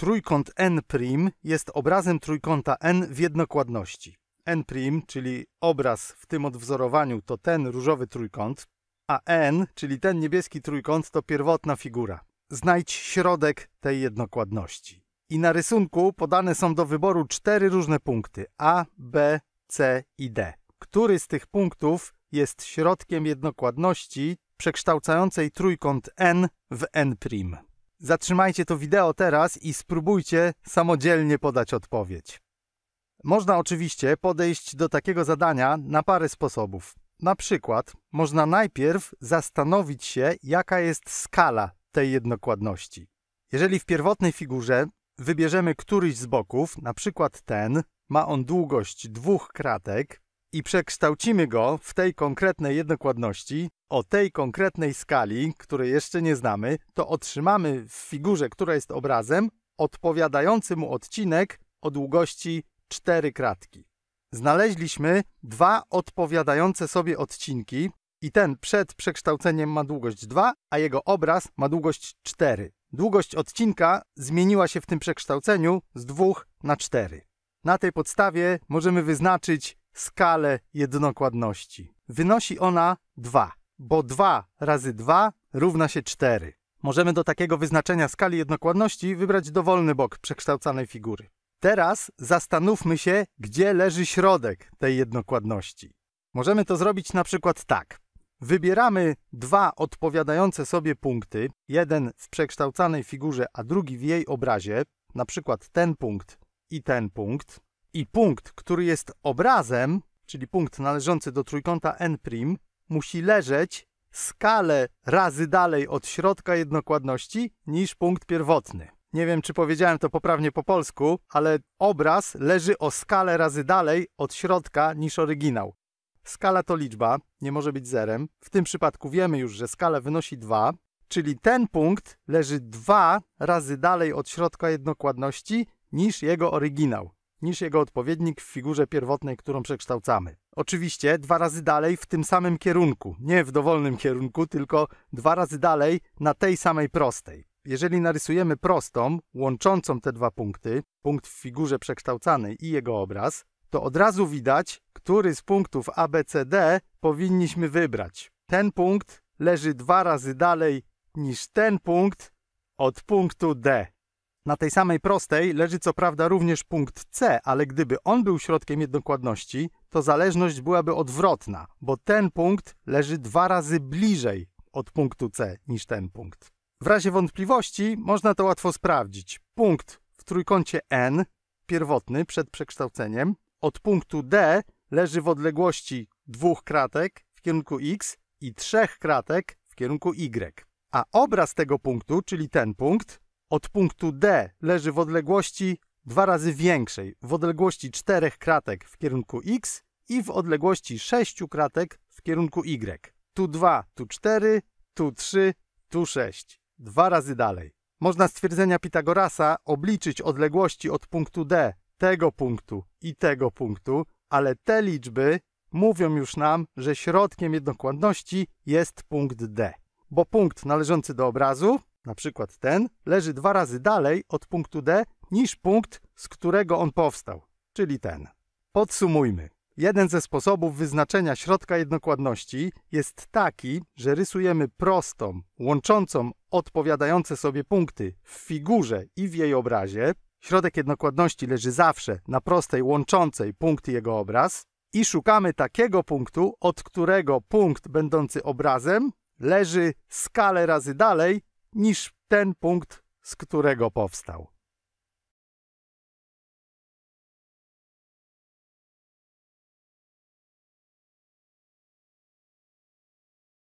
Trójkąt n' jest obrazem trójkąta n w jednokładności. n', czyli obraz w tym odwzorowaniu, to ten różowy trójkąt, a n, czyli ten niebieski trójkąt, to pierwotna figura. Znajdź środek tej jednokładności. I na rysunku podane są do wyboru cztery różne punkty A, B, C i D. Który z tych punktów jest środkiem jednokładności przekształcającej trójkąt n w n'? Zatrzymajcie to wideo teraz i spróbujcie samodzielnie podać odpowiedź. Można oczywiście podejść do takiego zadania na parę sposobów. Na przykład, można najpierw zastanowić się, jaka jest skala tej jednokładności. Jeżeli w pierwotnej figurze wybierzemy któryś z boków, na przykład ten, ma on długość dwóch kratek, i przekształcimy go w tej konkretnej jednokładności o tej konkretnej skali, której jeszcze nie znamy, to otrzymamy w figurze, która jest obrazem, odpowiadający mu odcinek o długości 4 kratki. Znaleźliśmy dwa odpowiadające sobie odcinki i ten przed przekształceniem ma długość 2, a jego obraz ma długość 4. Długość odcinka zmieniła się w tym przekształceniu z 2 na 4. Na tej podstawie możemy wyznaczyć skalę jednokładności. Wynosi ona 2 bo 2 razy 2 równa się 4. Możemy do takiego wyznaczenia skali jednokładności wybrać dowolny bok przekształcanej figury. Teraz zastanówmy się, gdzie leży środek tej jednokładności. Możemy to zrobić na przykład tak. Wybieramy dwa odpowiadające sobie punkty, jeden w przekształcanej figurze, a drugi w jej obrazie, na przykład ten punkt i ten punkt, i punkt, który jest obrazem, czyli punkt należący do trójkąta n', musi leżeć skalę razy dalej od środka jednokładności niż punkt pierwotny. Nie wiem, czy powiedziałem to poprawnie po polsku, ale obraz leży o skalę razy dalej od środka niż oryginał. Skala to liczba, nie może być zerem. W tym przypadku wiemy już, że skala wynosi 2, czyli ten punkt leży 2 razy dalej od środka jednokładności niż jego oryginał niż jego odpowiednik w figurze pierwotnej, którą przekształcamy. Oczywiście dwa razy dalej w tym samym kierunku, nie w dowolnym kierunku, tylko dwa razy dalej na tej samej prostej. Jeżeli narysujemy prostą, łączącą te dwa punkty, punkt w figurze przekształcanej i jego obraz, to od razu widać, który z punktów ABCD powinniśmy wybrać. Ten punkt leży dwa razy dalej niż ten punkt od punktu D. Na tej samej prostej leży co prawda również punkt C, ale gdyby on był środkiem jednokładności, to zależność byłaby odwrotna, bo ten punkt leży dwa razy bliżej od punktu C niż ten punkt. W razie wątpliwości można to łatwo sprawdzić. Punkt w trójkącie N, pierwotny przed przekształceniem, od punktu D leży w odległości dwóch kratek w kierunku X i trzech kratek w kierunku Y. A obraz tego punktu, czyli ten punkt, od punktu D leży w odległości dwa razy większej, w odległości czterech kratek w kierunku X i w odległości sześciu kratek w kierunku Y. Tu 2, tu 4, tu 3, tu 6. Dwa razy dalej. Można z twierdzenia Pitagorasa obliczyć odległości od punktu D tego punktu i tego punktu, ale te liczby mówią już nam, że środkiem jednokładności jest punkt D. Bo punkt należący do obrazu na przykład ten, leży dwa razy dalej od punktu D niż punkt, z którego on powstał, czyli ten. Podsumujmy. Jeden ze sposobów wyznaczenia środka jednokładności jest taki, że rysujemy prostą, łączącą odpowiadające sobie punkty w figurze i w jej obrazie. Środek jednokładności leży zawsze na prostej łączącej punkty jego obraz i szukamy takiego punktu, od którego punkt będący obrazem leży skalę razy dalej niż ten punkt, z którego powstał.